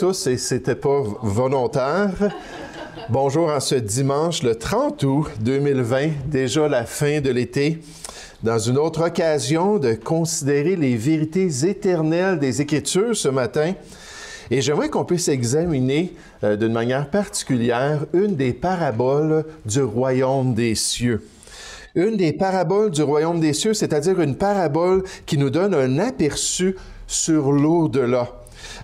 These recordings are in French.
tous et c'était pas volontaire. Bonjour en ce dimanche, le 30 août 2020, déjà la fin de l'été. Dans une autre occasion de considérer les vérités éternelles des Écritures ce matin, et j'aimerais qu'on puisse examiner euh, d'une manière particulière une des paraboles du royaume des cieux. Une des paraboles du royaume des cieux, c'est-à-dire une parabole qui nous donne un aperçu sur l'au-delà.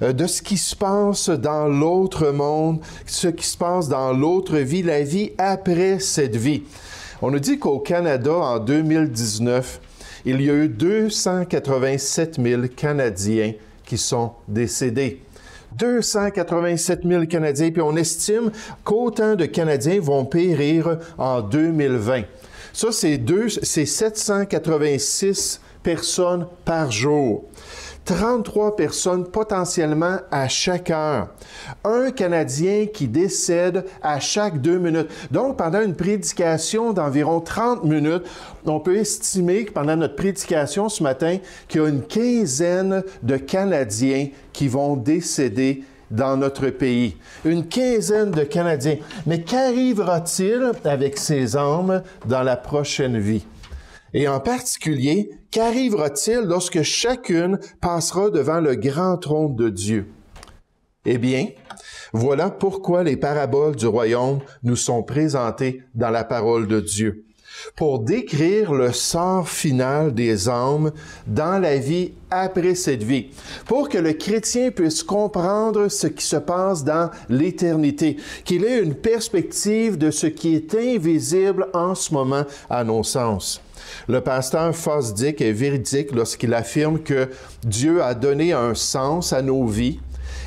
Euh, de ce qui se passe dans l'autre monde, ce qui se passe dans l'autre vie, la vie après cette vie. On nous dit qu'au Canada, en 2019, il y a eu 287 000 Canadiens qui sont décédés. 287 000 Canadiens, puis on estime qu'autant de Canadiens vont périr en 2020. Ça, c'est 786 personnes par jour. 33 personnes potentiellement à chaque heure. Un Canadien qui décède à chaque deux minutes. Donc, pendant une prédication d'environ 30 minutes, on peut estimer que pendant notre prédication ce matin, qu'il y a une quinzaine de Canadiens qui vont décéder dans notre pays. Une quinzaine de Canadiens. Mais qu'arrivera-t-il avec ces âmes dans la prochaine vie? et en particulier, qu'arrivera-t-il lorsque chacune passera devant le grand trône de Dieu? Eh bien, voilà pourquoi les paraboles du royaume nous sont présentées dans la parole de Dieu, pour décrire le sort final des hommes dans la vie après cette vie, pour que le chrétien puisse comprendre ce qui se passe dans l'éternité, qu'il ait une perspective de ce qui est invisible en ce moment à nos sens. Le pasteur Fosdick est véridique lorsqu'il affirme que Dieu a donné un sens à nos vies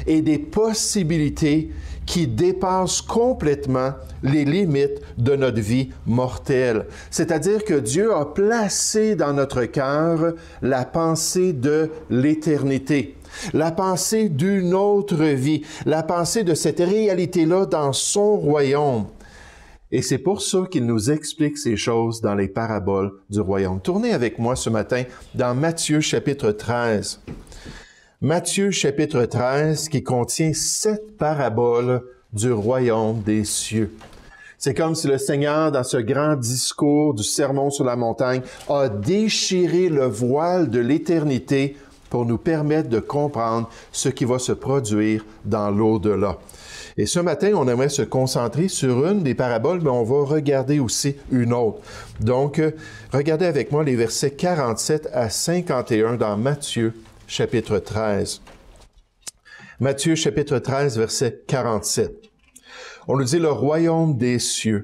et des possibilités qui dépassent complètement les limites de notre vie mortelle. C'est-à-dire que Dieu a placé dans notre cœur la pensée de l'éternité la pensée d'une autre vie, la pensée de cette réalité-là dans son royaume. Et c'est pour ça qu'il nous explique ces choses dans les paraboles du royaume. Tournez avec moi ce matin dans Matthieu chapitre 13. Matthieu chapitre 13 qui contient sept paraboles du royaume des cieux. C'est comme si le Seigneur, dans ce grand discours du Sermon sur la montagne, a déchiré le voile de l'éternité pour nous permettre de comprendre ce qui va se produire dans l'au-delà. Et ce matin, on aimerait se concentrer sur une des paraboles, mais on va regarder aussi une autre. Donc, euh, regardez avec moi les versets 47 à 51 dans Matthieu chapitre 13. Matthieu chapitre 13 verset 47. On nous dit le royaume des cieux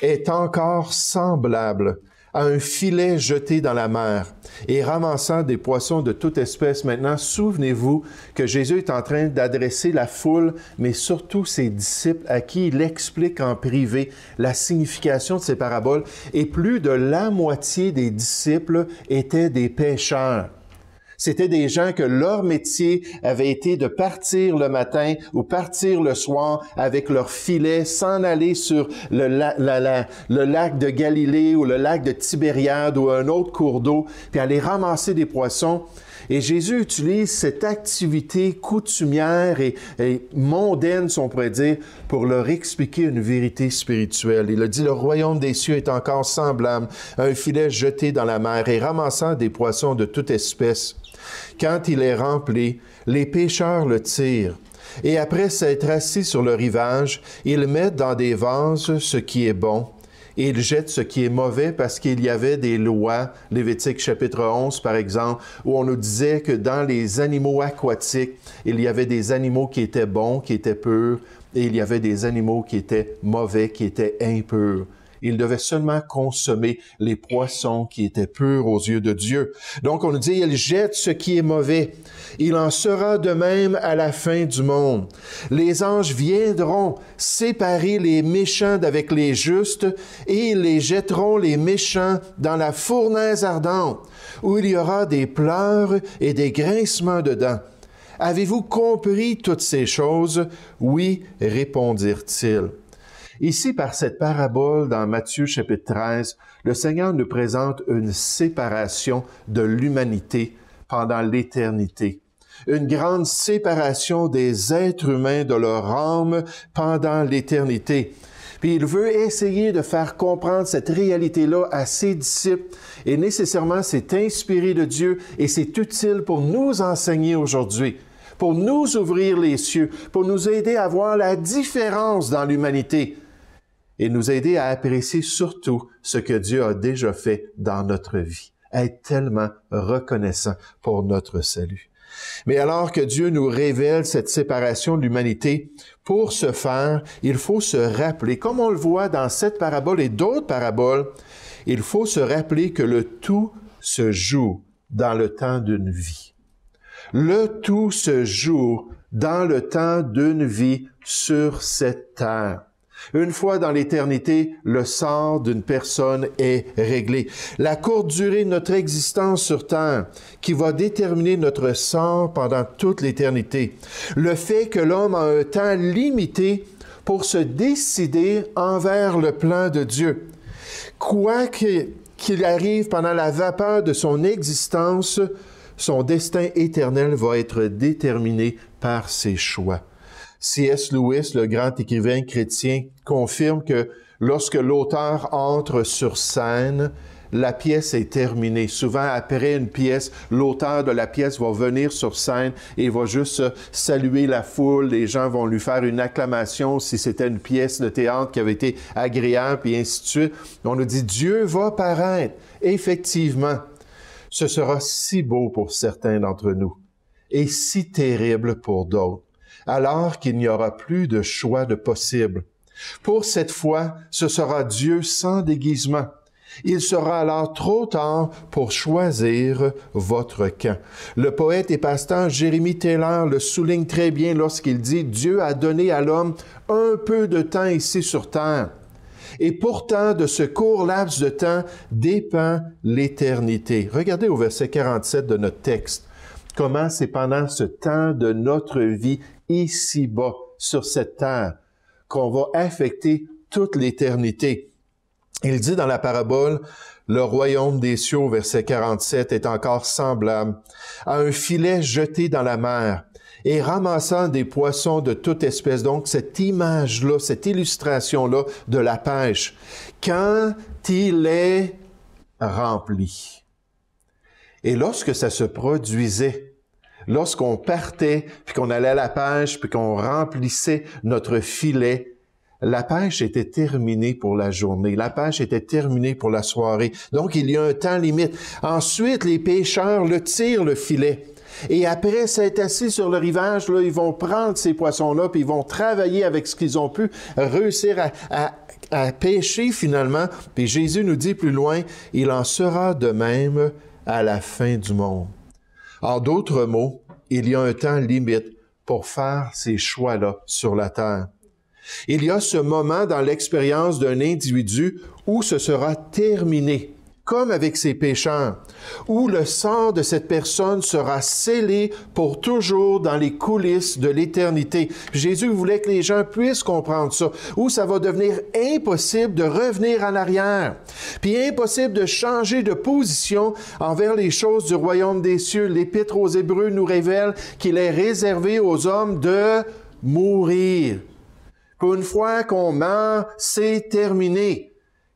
est encore semblable à un filet jeté dans la mer et ramassant des poissons de toute espèce. Maintenant, souvenez-vous que Jésus est en train d'adresser la foule, mais surtout ses disciples à qui il explique en privé la signification de ces paraboles. Et plus de la moitié des disciples étaient des pêcheurs. C'était des gens que leur métier avait été de partir le matin ou partir le soir avec leur filet, s'en aller sur le, lac de Galilée ou le lac de Tibériade ou un autre cours d'eau, puis aller ramasser des poissons. Et Jésus utilise cette activité coutumière et, mondaine, si on pourrait dire, pour leur expliquer une vérité spirituelle. Il a dit, le royaume des cieux est encore semblable à un filet jeté dans la mer et ramassant des poissons de toute espèce. Quand il est rempli, les pêcheurs le tirent, et après s'être assis sur le rivage, ils mettent dans des vases ce qui est bon, et ils jettent ce qui est mauvais parce qu'il y avait des lois, Lévitique chapitre 11 par exemple, où on nous disait que dans les animaux aquatiques, il y avait des animaux qui étaient bons, qui étaient purs, et il y avait des animaux qui étaient mauvais, qui étaient impurs. Il devait seulement consommer les poissons qui étaient purs aux yeux de Dieu. Donc on nous dit, il jette ce qui est mauvais. Il en sera de même à la fin du monde. Les anges viendront séparer les méchants d'avec les justes et ils les jetteront les méchants dans la fournaise ardente où il y aura des pleurs et des grincements de dents. Avez-vous compris toutes ces choses? Oui, répondirent-ils. Ici, par cette parabole dans Matthieu chapitre 13, le Seigneur nous présente une séparation de l'humanité pendant l'éternité. Une grande séparation des êtres humains de leur âme pendant l'éternité. Puis il veut essayer de faire comprendre cette réalité-là à ses disciples. Et nécessairement, c'est inspiré de Dieu et c'est utile pour nous enseigner aujourd'hui, pour nous ouvrir les cieux, pour nous aider à voir la différence dans l'humanité et nous aider à apprécier surtout ce que Dieu a déjà fait dans notre vie, être tellement reconnaissant pour notre salut. Mais alors que Dieu nous révèle cette séparation de l'humanité, pour ce faire, il faut se rappeler, comme on le voit dans cette parabole et d'autres paraboles, il faut se rappeler que le tout se joue dans le temps d'une vie. Le tout se joue dans le temps d'une vie sur cette terre. Une fois dans l'éternité, le sort d'une personne est réglé. La courte durée de notre existence sur Terre, qui va déterminer notre sort pendant toute l'éternité. Le fait que l'homme a un temps limité pour se décider envers le plan de Dieu. Quoi qu'il arrive pendant la vapeur de son existence, son destin éternel va être déterminé par ses choix. C.S. Lewis, le grand écrivain chrétien, confirme que lorsque l'auteur entre sur scène, la pièce est terminée. Souvent, après une pièce, l'auteur de la pièce va venir sur scène et va juste saluer la foule. Les gens vont lui faire une acclamation si c'était une pièce de théâtre qui avait été agréable, et ainsi de suite. On nous dit, Dieu va paraître. Effectivement, ce sera si beau pour certains d'entre nous et si terrible pour d'autres alors qu'il n'y aura plus de choix de possible. Pour cette fois, ce sera Dieu sans déguisement. Il sera alors trop tard pour choisir votre camp. Le poète et pasteur Jérémie Taylor le souligne très bien lorsqu'il dit Dieu a donné à l'homme un peu de temps ici sur terre. Et pourtant, de ce court laps de temps dépend l'éternité. Regardez au verset 47 de notre texte comment c'est pendant ce temps de notre vie ici-bas, sur cette terre, qu'on va affecter toute l'éternité. Il dit dans la parabole, le royaume des cieux, verset 47, est encore semblable à un filet jeté dans la mer et ramassant des poissons de toute espèce. Donc, cette image-là, cette illustration-là de la pêche, quand il est rempli. Et lorsque ça se produisait, Lorsqu'on partait, puis qu'on allait à la pêche, puis qu'on remplissait notre filet, la pêche était terminée pour la journée, la pêche était terminée pour la soirée. Donc il y a un temps limite. Ensuite, les pêcheurs le tirent le filet. Et après s'être assis sur le rivage, là, ils vont prendre ces poissons-là, puis ils vont travailler avec ce qu'ils ont pu réussir à, à pêcher finalement. Puis Jésus nous dit plus loin, il en sera de même à la fin du monde. En d'autres mots, il y a un temps limite pour faire ces choix-là sur la terre. Il y a ce moment dans l'expérience d'un individu où ce sera terminé comme avec ses pécheurs, où le sang de cette personne sera scellé pour toujours dans les coulisses de l'éternité. Jésus voulait que les gens puissent comprendre ça, où ça va devenir impossible de revenir en arrière, puis impossible de changer de position envers les choses du royaume des cieux. L'épître aux Hébreux nous révèle qu'il est réservé aux hommes de mourir. Qu'une fois qu'on meurt, c'est terminé.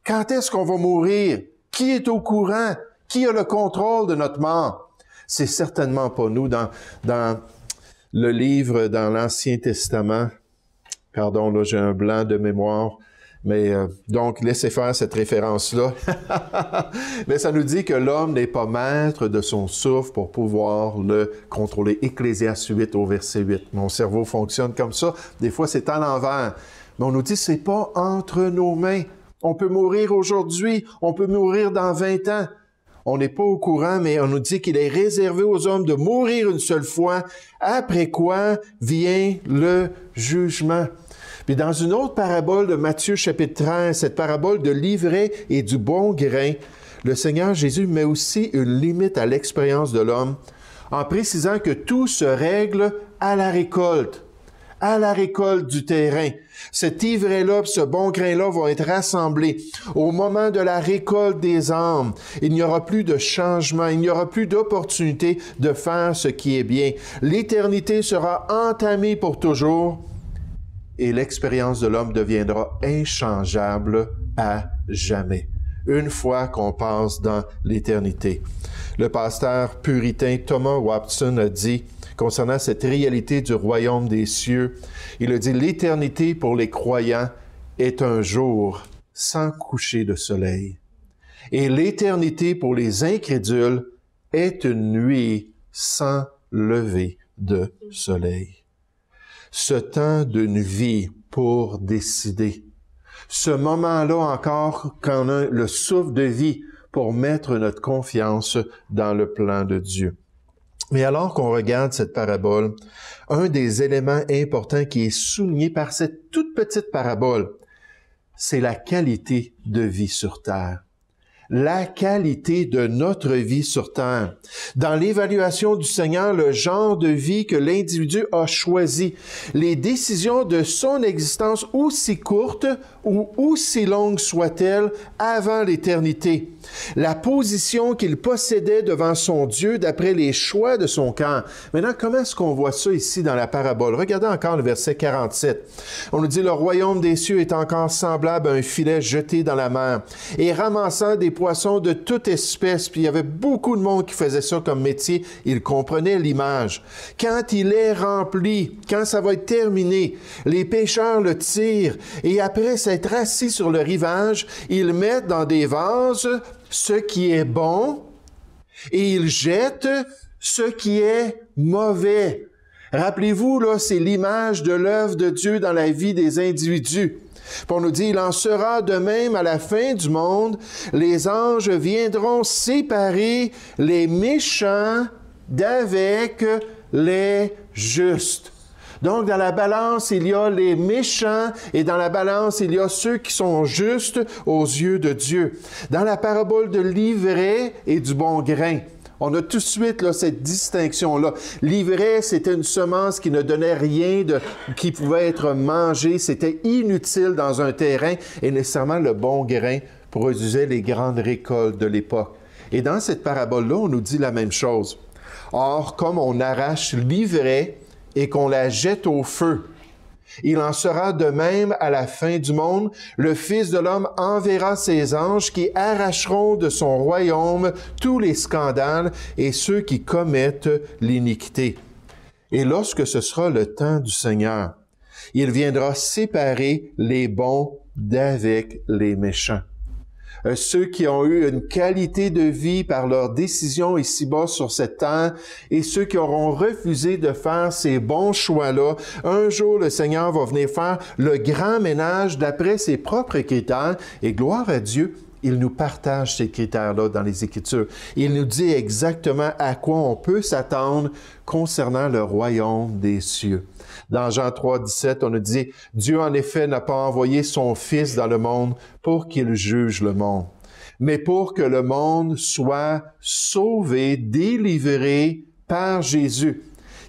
Quand est-ce qu'on va mourir? Qui est au courant? Qui a le contrôle de notre mort? C'est certainement pas nous. Dans, dans le livre, dans l'Ancien Testament, pardon, là, j'ai un blanc de mémoire, mais euh, donc, laissez faire cette référence-là. Mais ça nous dit que l'homme n'est pas maître de son souffle pour pouvoir le contrôler. ecclésias 8 au verset 8. Mon cerveau fonctionne comme ça. Des fois, c'est à l'envers. Mais on nous dit, c'est pas entre nos mains. On peut mourir aujourd'hui, on peut mourir dans 20 ans. On n'est pas au courant, mais on nous dit qu'il est réservé aux hommes de mourir une seule fois, après quoi vient le jugement. Puis dans une autre parabole de Matthieu chapitre 13, cette parabole de l'ivraie et du bon grain, le Seigneur Jésus met aussi une limite à l'expérience de l'homme en précisant que tout se règle à la récolte à la récolte du terrain. Cet ivraie-là, ce bon grain-là vont être rassemblés au moment de la récolte des âmes. Il n'y aura plus de changement, il n'y aura plus d'opportunité de faire ce qui est bien. L'éternité sera entamée pour toujours et l'expérience de l'homme deviendra inchangeable à jamais une fois qu'on passe dans l'éternité. Le pasteur puritain Thomas Watson a dit, concernant cette réalité du royaume des cieux, il a dit, l'éternité pour les croyants est un jour sans coucher de soleil. Et l'éternité pour les incrédules est une nuit sans lever de soleil. Ce temps d'une vie pour décider, ce moment-là encore qu'on a le souffle de vie pour mettre notre confiance dans le plan de Dieu. Mais alors qu'on regarde cette parabole, un des éléments importants qui est souligné par cette toute petite parabole, c'est la qualité de vie sur terre la qualité de notre vie sur terre. Dans l'évaluation du Seigneur, le genre de vie que l'individu a choisi, les décisions de son existence, aussi courtes ou aussi longues soient-elles, avant l'éternité, la position qu'il possédait devant son Dieu d'après les choix de son camp. Maintenant, comment est-ce qu'on voit ça ici dans la parabole? Regardez encore le verset 47. On nous dit, le royaume des cieux est encore semblable à un filet jeté dans la mer et ramassant des de toute espèce, puis il y avait beaucoup de monde qui faisait ça comme métier, ils comprenaient l'image. Quand il est rempli, quand ça va être terminé, les pêcheurs le tirent, et après s'être assis sur le rivage, ils mettent dans des vases ce qui est bon, et ils jettent ce qui est mauvais. Rappelez-vous, là, c'est l'image de l'œuvre de Dieu dans la vie des individus. Pour nous dit, il en sera de même à la fin du monde, les anges viendront séparer les méchants d'avec les justes. Donc, dans la balance, il y a les méchants et dans la balance, il y a ceux qui sont justes aux yeux de Dieu. Dans la parabole de l'ivraie et du bon grain, on a tout de suite cette distinction-là. L'ivraie, c'était une semence qui ne donnait rien de, qui pouvait être mangée. C'était inutile dans un terrain et nécessairement le bon grain produisait les grandes récoltes de l'époque. Et dans cette parabole-là, on nous dit la même chose. Or, comme on arrache l'ivraie et qu'on la jette au feu, il en sera de même à la fin du monde. Le Fils de l'homme enverra ses anges qui arracheront de son royaume tous les scandales et ceux qui commettent l'iniquité. Et lorsque ce sera le temps du Seigneur, il viendra séparer les bons d'avec les méchants euh, ceux qui ont eu une qualité de vie par leurs décisions ici-bas sur cette terre, et ceux qui auront refusé de faire ces bons choix-là. Un jour, le Seigneur va venir faire le grand ménage d'après ses propres critères, et gloire à Dieu, il nous partage ces critères-là dans les Écritures. Il nous dit exactement à quoi on peut s'attendre concernant le royaume des cieux. Dans Jean 3, 17, on a dit, Dieu en effet n'a pas envoyé son Fils dans le monde pour qu'il juge le monde, mais pour que le monde soit sauvé, délivré par Jésus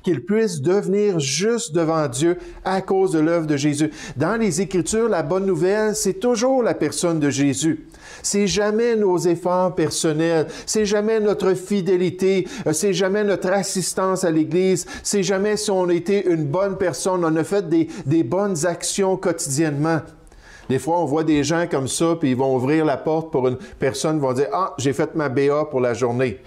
qu'ils puissent devenir juste devant Dieu à cause de l'œuvre de Jésus. Dans les Écritures, la bonne nouvelle, c'est toujours la personne de Jésus. C'est jamais nos efforts personnels, c'est jamais notre fidélité, euh, c'est jamais notre assistance à l'Église, c'est jamais si on était une bonne personne, on a fait des, bonnes actions quotidiennement. Des fois, on voit des gens comme ça, puis ils vont ouvrir la porte pour une personne, ils vont dire, ah, j'ai fait ma BA pour la journée.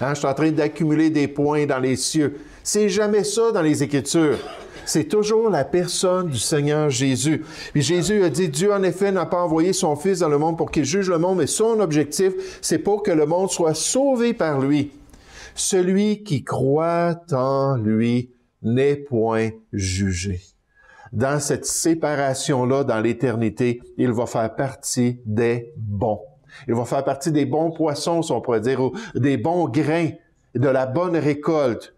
Hein, je suis en train d'accumuler des points dans les cieux. C'est jamais ça dans les Écritures. C'est toujours la personne du Seigneur Jésus. Puis Jésus a dit, Dieu en effet n'a pas envoyé son Fils dans le monde pour qu'il juge le monde, mais son objectif, c'est pour que le monde soit sauvé par lui. Celui qui croit en lui n'est point jugé. Dans cette séparation-là, dans l'éternité, il va faire partie des bons. Il va faire partie des bons poissons, si on pourrait dire, ou des bons grains, de la bonne récolte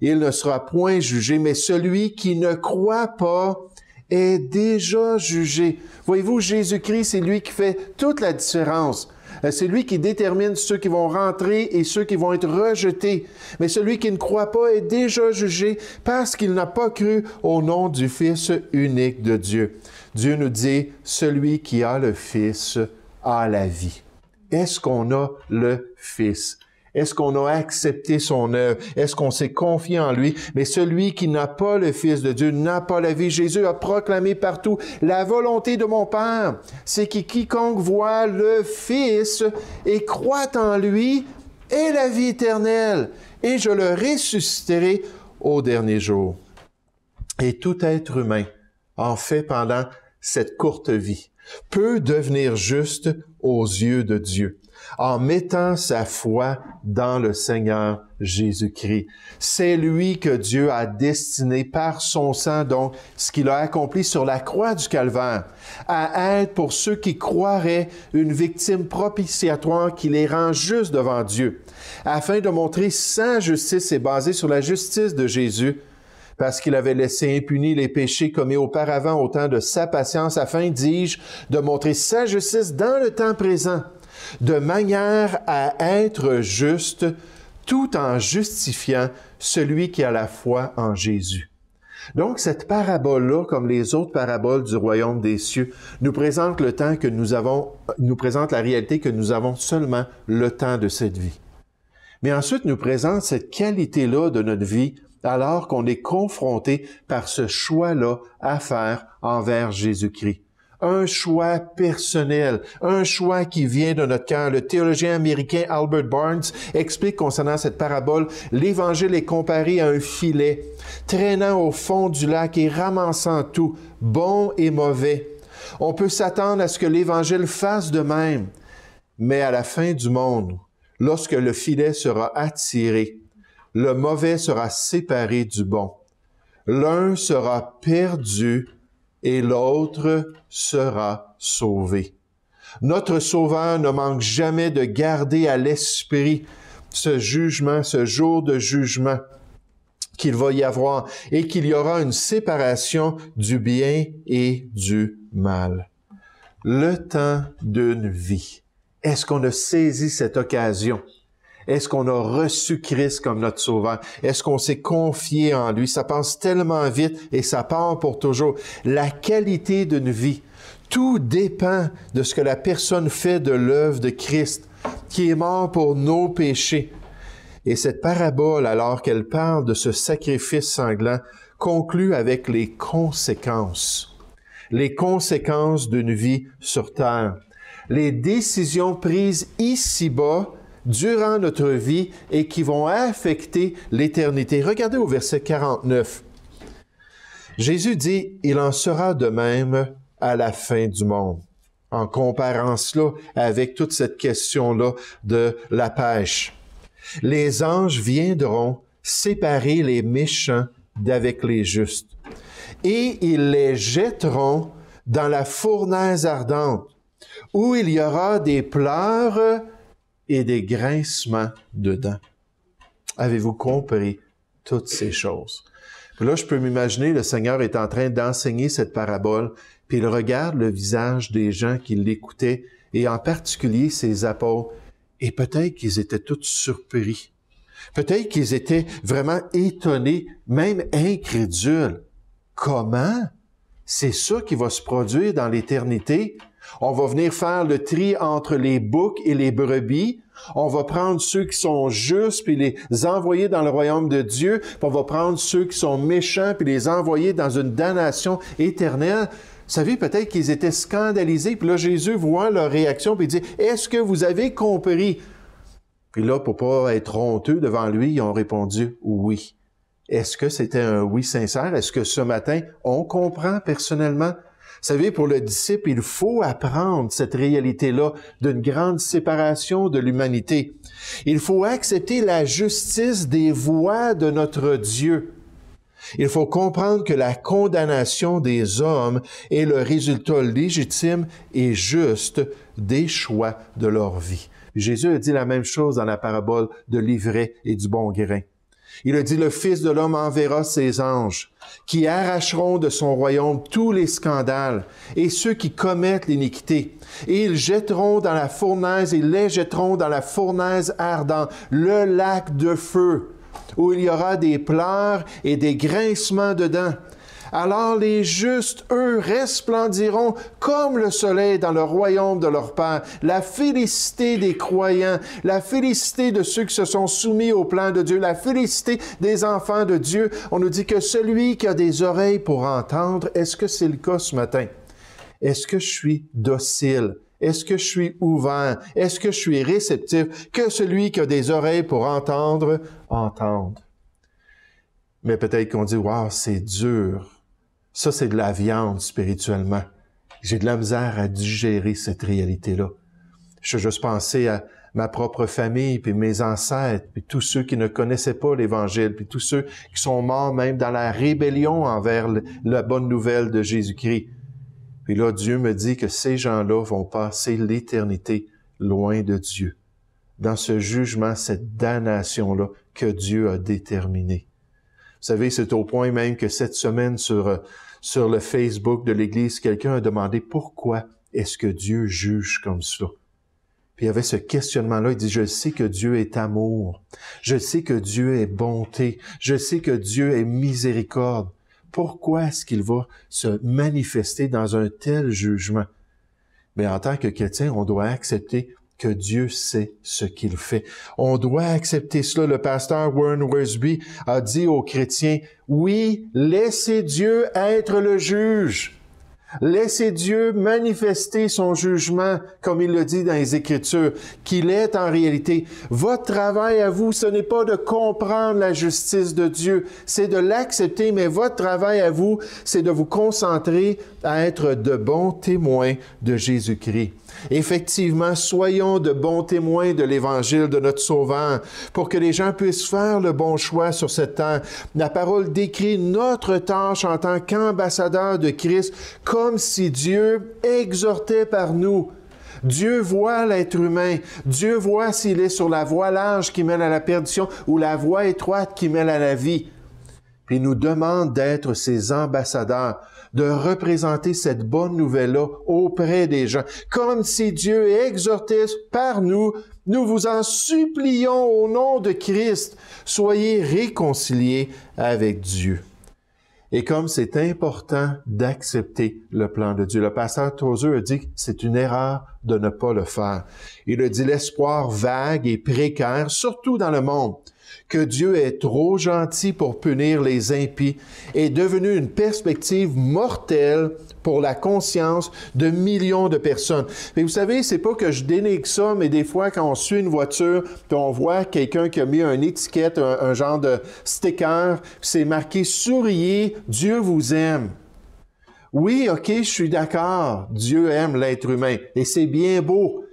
il ne sera point jugé, mais celui qui ne croit pas est déjà jugé. Voyez-vous, Jésus-Christ, c'est lui qui fait toute la différence. Euh, c'est lui qui détermine ceux qui vont rentrer et ceux qui vont être rejetés. Mais celui qui ne croit pas est déjà jugé parce qu'il n'a pas cru au nom du Fils unique de Dieu. Dieu nous dit, celui qui a le Fils a la vie. Est-ce qu'on a le Fils? Est-ce qu'on a accepté son œuvre? Est-ce qu'on s'est confié en lui? Mais celui qui n'a pas le Fils de Dieu n'a pas la vie. Jésus a proclamé partout, la volonté de mon Père, c'est que quiconque voit le Fils et croit en lui ait la vie éternelle, et je le ressusciterai au dernier jour. Et tout être humain en fait pendant cette courte vie peut devenir juste aux yeux de Dieu en mettant sa foi dans le Seigneur Jésus-Christ. C'est lui que Dieu a destiné par son sang, donc ce qu'il a accompli sur la croix du Calvaire, à être pour ceux qui croiraient une victime propitiatoire qui les rend juste devant Dieu, afin de montrer sa justice est basée sur la justice de Jésus parce qu'il avait laissé impunis les péchés commis auparavant au temps de sa patience, afin, dis-je, de montrer sa justice dans le temps présent, de manière à être juste tout en justifiant celui qui a la foi en Jésus. Donc cette parabole-là, comme les autres paraboles du royaume des cieux, nous présente le temps que nous avons, nous présente la réalité que nous avons seulement le temps de cette vie. Mais ensuite nous présente cette qualité-là de notre vie alors qu'on est confronté par ce choix-là à faire envers Jésus-Christ. Un choix personnel, un choix qui vient de notre cœur. Le théologien américain Albert Barnes explique concernant cette parabole, l'Évangile est comparé à un filet, traînant au fond du lac et ramassant tout, bon et mauvais. On peut s'attendre à ce que l'Évangile fasse de même, mais à la fin du monde, lorsque le filet sera attiré, le mauvais sera séparé du bon. L'un sera perdu et l'autre sera sauvé. Notre Sauveur ne manque jamais de garder à l'esprit ce jugement, ce jour de jugement qu'il va y avoir et qu'il y aura une séparation du bien et du mal. Le temps d'une vie. Est-ce qu'on a saisi cette occasion? Est-ce qu'on a reçu Christ comme notre sauveur? Est-ce qu'on s'est confié en lui? Ça passe tellement vite et ça part pour toujours. La qualité d'une vie, tout dépend de ce que la personne fait de l'œuvre de Christ, qui est mort pour nos péchés. Et cette parabole, alors qu'elle parle de ce sacrifice sanglant, conclut avec les conséquences. Les conséquences d'une vie sur terre. Les décisions prises ici-bas durant notre vie et qui vont affecter l'éternité. Regardez au verset 49. Jésus dit, Il en sera de même à la fin du monde, en comparant cela avec toute cette question-là de la pêche. Les anges viendront séparer les méchants d'avec les justes, et ils les jetteront dans la fournaise ardente, où il y aura des pleurs et des grincements dedans Avez-vous compris toutes ces choses? là, je peux m'imaginer, le Seigneur est en train d'enseigner cette parabole, puis il regarde le visage des gens qui l'écoutaient, et en particulier ses apôtres, et peut-être qu'ils étaient tous surpris. Peut-être qu'ils étaient vraiment étonnés, même incrédules. Comment? C'est ça qui va se produire dans l'éternité? On va venir faire le tri entre les boucs et les brebis. On va prendre ceux qui sont justes puis les envoyer dans le royaume de Dieu. Puis on va prendre ceux qui sont méchants puis les envoyer dans une damnation éternelle. Vous savez, peut-être qu'ils étaient scandalisés. Puis là, Jésus voit leur réaction puis dit, est-ce que vous avez compris? Puis là, pour pas être honteux devant lui, ils ont répondu oui. Est-ce que c'était un oui sincère? Est-ce que ce matin, on comprend personnellement? Vous savez, pour le disciple, il faut apprendre cette réalité-là d'une grande séparation de l'humanité. Il faut accepter la justice des voies de notre Dieu. Il faut comprendre que la condamnation des hommes est le résultat légitime et juste des choix de leur vie. Jésus a dit la même chose dans la parabole de l'ivraie et du bon grain. Il a dit, le Fils de l'homme enverra ses anges, qui arracheront de son royaume tous les scandales et ceux qui commettent l'iniquité. Et ils jetteront dans la fournaise, et les jetteront dans la fournaise ardente, le lac de feu, où il y aura des pleurs et des grincements dedans. Alors les justes, eux, resplendiront comme le soleil dans le royaume de leur Père. La félicité des croyants, la félicité de ceux qui se sont soumis au plan de Dieu, la félicité des enfants de Dieu. On nous dit que celui qui a des oreilles pour entendre, est-ce que c'est le cas ce matin? Est-ce que je suis docile? Est-ce que je suis ouvert? Est-ce que je suis réceptif? Que celui qui a des oreilles pour entendre, entende. Mais peut-être qu'on dit, waouh, c'est dur ça, c'est de la viande spirituellement. J'ai de la misère à digérer cette réalité-là. Je suis juste pensé à ma propre famille, puis mes ancêtres, puis tous ceux qui ne connaissaient pas l'Évangile, puis tous ceux qui sont morts même dans la rébellion envers la bonne nouvelle de Jésus-Christ. Puis là, Dieu me dit que ces gens-là vont passer l'éternité loin de Dieu, dans ce jugement, cette damnation-là que Dieu a déterminée. Vous savez, c'est au point même que cette semaine sur euh, sur le Facebook de l'Église, quelqu'un a demandé pourquoi est-ce que Dieu juge comme cela? Puis il y avait ce questionnement-là. Il dit, je sais que Dieu est amour. Je sais que Dieu est bonté. Je sais que Dieu est miséricorde. Pourquoi est-ce qu'il va se manifester dans un tel jugement? Mais en tant que chrétien, on doit accepter que Dieu sait ce qu'il fait. On doit accepter cela. Le pasteur Warren Wesby a dit aux chrétiens, oui, laissez Dieu être le juge. Laissez Dieu manifester son jugement, comme il le dit dans les Écritures, qu'il est en réalité. Votre travail à vous, ce n'est pas de comprendre la justice de Dieu, c'est de l'accepter, mais votre travail à vous, c'est de vous concentrer à être de bons témoins de Jésus-Christ. Effectivement, soyons de bons témoins de l'Évangile de notre Sauveur pour que les gens puissent faire le bon choix sur ce temps. La parole décrit notre tâche en tant qu'ambassadeur de Christ comme si Dieu exhortait par nous. Dieu voit l'être humain. Dieu voit s'il est sur la voie large qui mène à la perdition ou la voie étroite qui mène à la vie. Il nous demande d'être ses ambassadeurs de représenter cette bonne nouvelle-là auprès des gens, comme si Dieu exhortait par nous, nous vous en supplions au nom de Christ, soyez réconciliés avec Dieu. Et comme c'est important d'accepter le plan de Dieu, le pasteur Tozer a dit que c'est une erreur de ne pas le faire. Il a dit l'espoir vague et précaire, surtout dans le monde que Dieu est trop gentil pour punir les impies est devenu une perspective mortelle pour la conscience de millions de personnes. Mais vous savez, c'est pas que je dénigre ça, mais des fois, quand on suit une voiture, on voit quelqu'un qui a mis une étiquette, un, un genre de sticker, c'est marqué Souriez, Dieu vous aime. Oui, OK, je suis d'accord. Dieu aime l'être humain et c'est bien beau.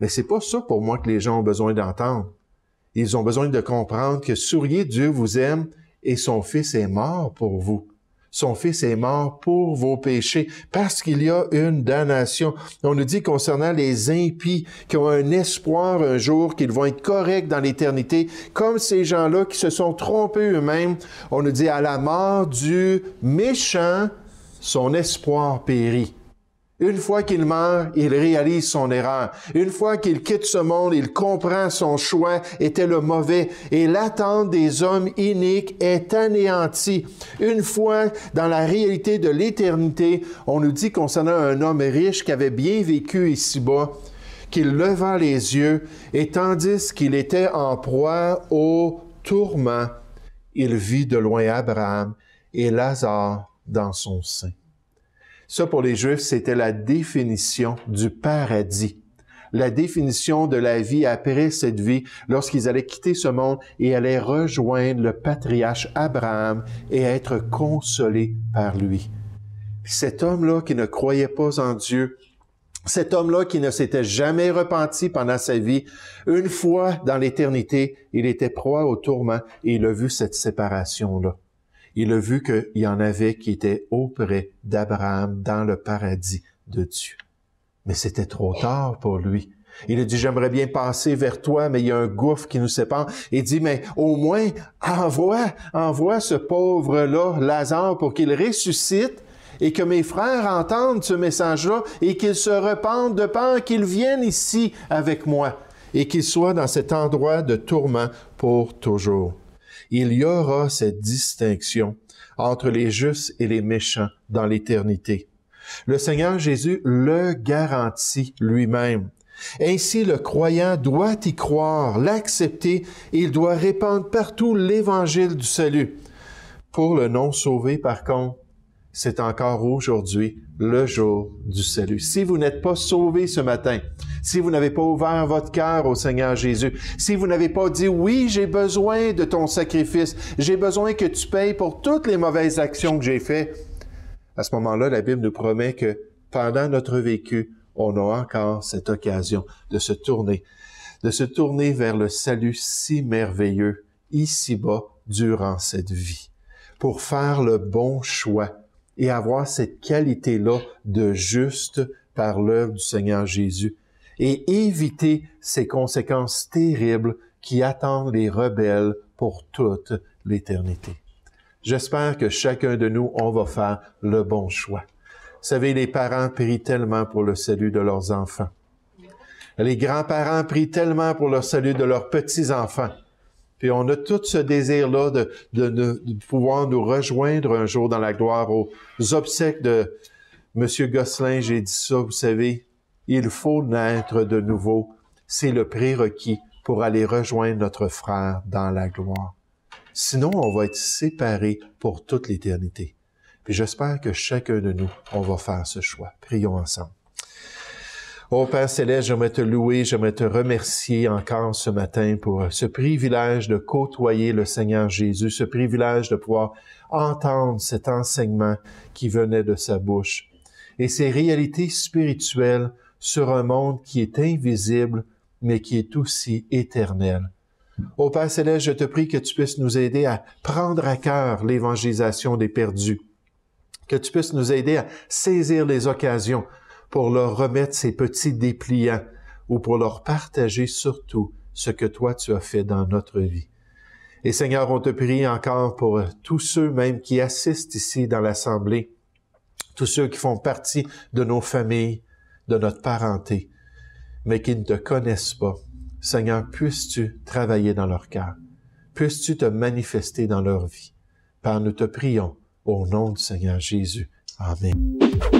Mais c'est pas ça pour moi que les gens ont besoin d'entendre. Ils ont besoin de comprendre que souriez, Dieu vous aime et son Fils est mort pour vous. Son Fils est mort pour vos péchés parce qu'il y a une damnation. On nous dit concernant les impies qui ont un espoir un jour qu'ils vont être corrects dans l'éternité, comme ces gens-là qui se sont trompés eux-mêmes. On nous dit à la mort du méchant, son espoir périt. Une fois qu'il meurt, il réalise son erreur. Une fois qu'il quitte ce monde, il comprend son choix était le mauvais et l'attente des hommes iniques est anéantie. Une fois dans la réalité de l'éternité, on nous dit concernant un homme riche qui avait bien vécu ici-bas, qu'il leva les yeux et tandis qu'il était en proie au tourment, il vit de loin Abraham et Lazare dans son sein. Ça, pour les Juifs, c'était la définition du paradis la définition de la vie après cette vie, lorsqu'ils allaient quitter ce monde et allaient rejoindre le patriarche Abraham et être consolés par lui. cet homme-là qui ne croyait pas en Dieu, cet homme-là qui ne s'était jamais repenti pendant sa vie, une fois dans l'éternité, il était proie au tourment et il a vu cette séparation-là. Il a vu qu'il y en avait qui étaient auprès d'Abraham dans le paradis de Dieu. Mais c'était trop tard pour lui. Il a dit, j'aimerais bien passer vers toi, mais il y a un gouffre qui nous sépare. Il dit, mais au moins, envoie, envoie ce pauvre-là, Lazare, pour qu'il ressuscite et que mes frères entendent ce message-là et qu'ils se repentent de peur qu'ils viennent ici avec moi et qu'ils soient dans cet endroit de tourment pour toujours il y aura cette distinction entre les justes et les méchants dans l'éternité. Le Seigneur Jésus le garantit lui-même. Ainsi, le croyant doit y croire, l'accepter, et il doit répandre partout l'évangile du salut. Pour le non-sauvé, par contre, c'est encore aujourd'hui le jour du salut. Si vous n'êtes pas sauvé ce matin, si vous n'avez pas ouvert votre cœur au Seigneur Jésus, si vous n'avez pas dit oui, j'ai besoin de ton sacrifice, j'ai besoin que tu payes pour toutes les mauvaises actions que j'ai faites, à ce moment-là, la Bible nous promet que pendant notre vécu, on a encore cette occasion de se tourner, de se tourner vers le salut si merveilleux ici-bas durant cette vie, pour faire le bon choix et avoir cette qualité-là de juste par l'œuvre du Seigneur Jésus et éviter ces conséquences terribles qui attendent les rebelles pour toute l'éternité. J'espère que chacun de nous, on va faire le bon choix. Vous savez, les parents prient tellement pour le salut de leurs enfants. Les grands-parents prient tellement pour le salut de leurs petits-enfants. Puis on a tout ce désir-là de, pouvoir nous rejoindre un jour dans la gloire aux obsèques de M. Gosselin. J'ai dit ça, vous savez, il faut naître de nouveau. C'est le prérequis pour aller rejoindre notre frère dans la gloire. Sinon, on va être séparés pour toute l'éternité. Puis j'espère que chacun de nous, on va faire ce choix. Prions ensemble. Ô oh, Père Céleste, j'aimerais te louer, j'aimerais te remercier encore ce matin pour ce privilège de côtoyer le Seigneur Jésus, ce privilège de pouvoir entendre cet enseignement qui venait de sa bouche. Et ces réalités spirituelles sur un monde qui est invisible, mais qui est aussi éternel. Ô Père céleste, je te prie que tu puisses nous aider à prendre à cœur l'évangélisation des perdus, que tu puisses nous aider à saisir les occasions pour leur remettre ces petits dépliants ou pour leur partager surtout ce que toi tu as fait dans notre vie. Et Seigneur, on te prie encore pour tous ceux même qui assistent ici dans l'Assemblée, tous ceux qui font partie de nos familles, de notre parenté, mais qui ne te connaissent pas. Seigneur, puisses-tu travailler dans leur cœur, puisses-tu te manifester dans leur vie. Par nous te prions, au nom du Seigneur Jésus. Amen.